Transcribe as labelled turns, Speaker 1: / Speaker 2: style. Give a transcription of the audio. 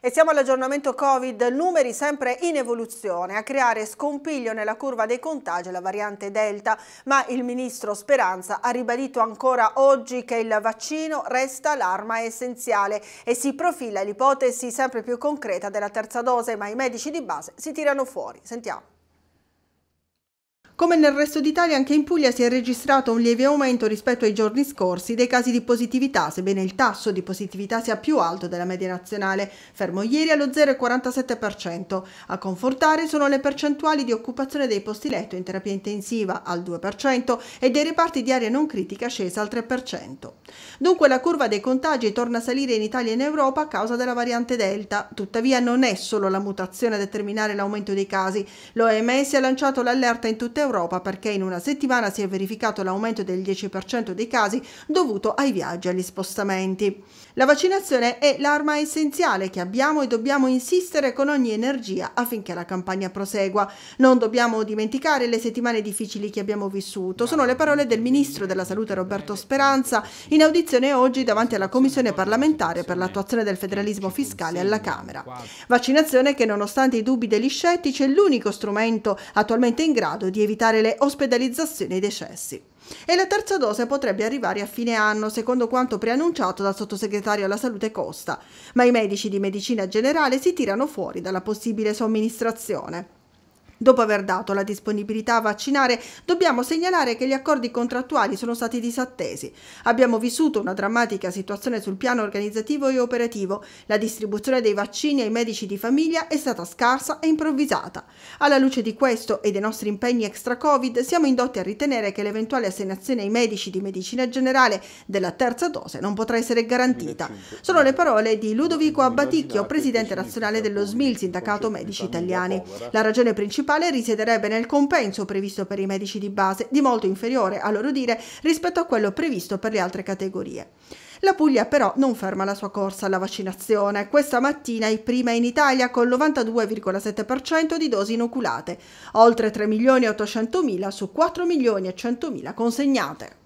Speaker 1: E siamo all'aggiornamento Covid, numeri sempre in evoluzione, a creare scompiglio nella curva dei contagi la variante Delta, ma il ministro Speranza ha ribadito ancora oggi che il vaccino resta l'arma essenziale e si profila l'ipotesi sempre più concreta della terza dose, ma i medici di base si tirano fuori. Sentiamo. Come nel resto d'Italia, anche in Puglia si è registrato un lieve aumento rispetto ai giorni scorsi dei casi di positività, sebbene il tasso di positività sia più alto della media nazionale, fermo ieri allo 0,47%. A confortare sono le percentuali di occupazione dei posti letto in terapia intensiva al 2% e dei reparti di area non critica scesa al 3%. Dunque la curva dei contagi torna a salire in Italia e in Europa a causa della variante Delta. Tuttavia non è solo la mutazione a determinare l'aumento dei casi. L'OMS ha lanciato l'allerta in tutta Europa Europa perché in una settimana si è verificato l'aumento del 10% dei casi dovuto ai viaggi e agli spostamenti. La vaccinazione è l'arma essenziale che abbiamo e dobbiamo insistere con ogni energia affinché la campagna prosegua. Non dobbiamo dimenticare le settimane difficili che abbiamo vissuto. Sono le parole del Ministro della Salute Roberto Speranza in audizione oggi davanti alla Commissione parlamentare per l'attuazione del federalismo fiscale alla Camera. Vaccinazione che nonostante i dubbi degli scettici è l'unico strumento attualmente in grado di evitare evitare le ospedalizzazioni e i decessi. E la terza dose potrebbe arrivare a fine anno, secondo quanto preannunciato dal sottosegretario alla salute Costa, ma i medici di medicina generale si tirano fuori dalla possibile somministrazione. Dopo aver dato la disponibilità a vaccinare, dobbiamo segnalare che gli accordi contrattuali sono stati disattesi. Abbiamo vissuto una drammatica situazione sul piano organizzativo e operativo. La distribuzione dei vaccini ai medici di famiglia è stata scarsa e improvvisata. Alla luce di questo e dei nostri impegni extra-Covid, siamo indotti a ritenere che l'eventuale assegnazione ai medici di medicina generale della terza dose non potrà essere garantita. Sono le parole di Ludovico Abbaticchio, presidente nazionale dello SMIL, Sindacato Medici Italiani. La ragione principale principale risiederebbe nel compenso previsto per i medici di base, di molto inferiore, a loro dire, rispetto a quello previsto per le altre categorie. La Puglia però non ferma la sua corsa alla vaccinazione. Questa mattina è prima in Italia con il 92,7% di dosi inoculate, oltre 3 milioni e 800 mila su 4 milioni e 100 mila consegnate.